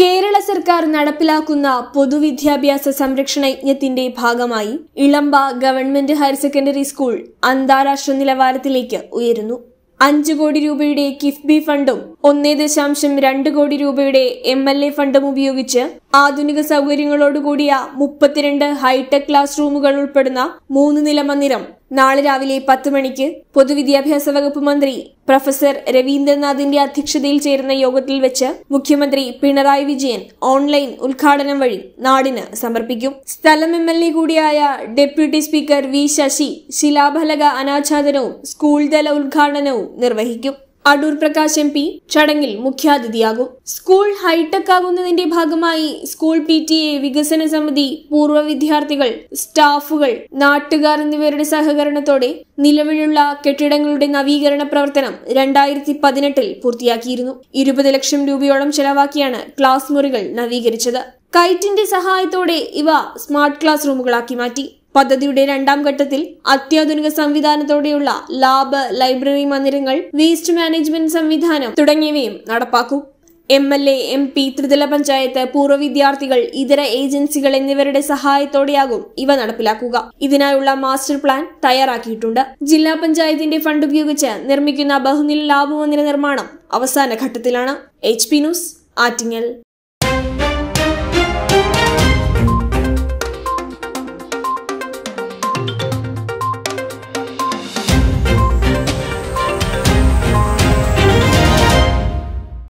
കേരള സർക്കാർ നടപ്പിലാക്കുന്ന പൊതുവിദ്യാഭ്യാസ സംരക്ഷണ യജ്ഞത്തിന്റെ ഭാഗമായി Elampa government higher secondary school അന്താരാഷ്ട്ര നിലവാരത്തിലേക്ക് ഉയരുന്നു അഞ്ചു കോടി രൂപയുടെ കിഫ്ബി ഫണ്ടും ഒന്നേ ദശാംശം രണ്ട് കോടി രൂപയുടെ എം എൽ എ ഫണ്ടും ഉപയോഗിച്ച് ആധുനിക സൗകര്യങ്ങളോടുകൂടിയ മുപ്പത്തിരണ്ട് ഹൈടെക് ക്ലാസ് റൂമുകൾ ഉൾപ്പെടുന്ന മൂന്ന് നില മന്ദിരം നാളെ രാവിലെ പത്ത് മണിക്ക് പൊതുവിദ്യാഭ്യാസ വകുപ്പ് മന്ത്രി പ്രൊഫസർ രവീന്ദ്രനാഥിന്റെ അധ്യക്ഷതയിൽ ചേരുന്ന യോഗത്തിൽ വെച്ച് മുഖ്യമന്ത്രി പിണറായി വിജയൻ ഓൺലൈൻ ഉദ്ഘാടനം വഴി നാടിന് സമർപ്പിക്കും സ്ഥലം എം എൽ എ കൂടിയായ ഡെപ്യൂട്ടി സ്പീക്കർ വി ശശി ശിലാഫലക അനാച്ഛാദനവും സ്കൂൾതല ഉദ്ഘാടനവും നിർവഹിക്കും അടൂർ പ്രകാശ് എം പി ചടങ്ങിൽ മുഖ്യാതിഥിയാകും സ്കൂൾ ഹൈടെക് ആകുന്നതിന്റെ ഭാഗമായി സ്കൂൾ പി ടി എ വികസന സമിതി പൂർവ്വ വിദ്യാർത്ഥികൾ സ്റ്റാഫുകൾ നാട്ടുകാർ എന്നിവരുടെ സഹകരണത്തോടെ നിലവിലുള്ള കെട്ടിടങ്ങളുടെ നവീകരണ പ്രവർത്തനം രണ്ടായിരത്തി പതിനെട്ടിൽ പൂർത്തിയാക്കിയിരുന്നു ഇരുപത് ലക്ഷം രൂപയോളം ചെലവാക്കിയാണ് ക്ലാസ് മുറികൾ നവീകരിച്ചത് കൈറ്റിന്റെ സഹായത്തോടെ ഇവ സ്മാർട്ട് ക്ലാസ് റൂമുകളാക്കി മാറ്റി പദ്ധതിയുടെ രണ്ടാം ഘട്ടത്തിൽ അത്യാധുനിക സംവിധാനത്തോടെയുള്ള ലാബ് ലൈബ്രറി മന്ദിരങ്ങൾ വേസ്റ്റ് മാനേജ്മെന്റ് സംവിധാനം തുടങ്ങിയവയും നടപ്പാക്കും M L A M P ത്രിതല പഞ്ചായത്ത് പൂർവ്വ വിദ്യാർത്ഥികൾ ഇതര ഏജൻസികൾ എന്നിവരുടെ സഹായത്തോടെയാകും ഇവ നടപ്പിലാക്കുക ഇതിനായുള്ള മാസ്റ്റർ പ്ലാൻ തയ്യാറാക്കിയിട്ടുണ്ട് ജില്ലാ പഞ്ചായത്തിന്റെ ഫണ്ട് ഉപയോഗിച്ച് നിർമ്മിക്കുന്ന ബഹുനില ലാഭമന്ദിര നിർമ്മാണം അവസാന ഘട്ടത്തിലാണ് എച്ച് പി ന്യൂസ് ആറ്റിങ്ങൽ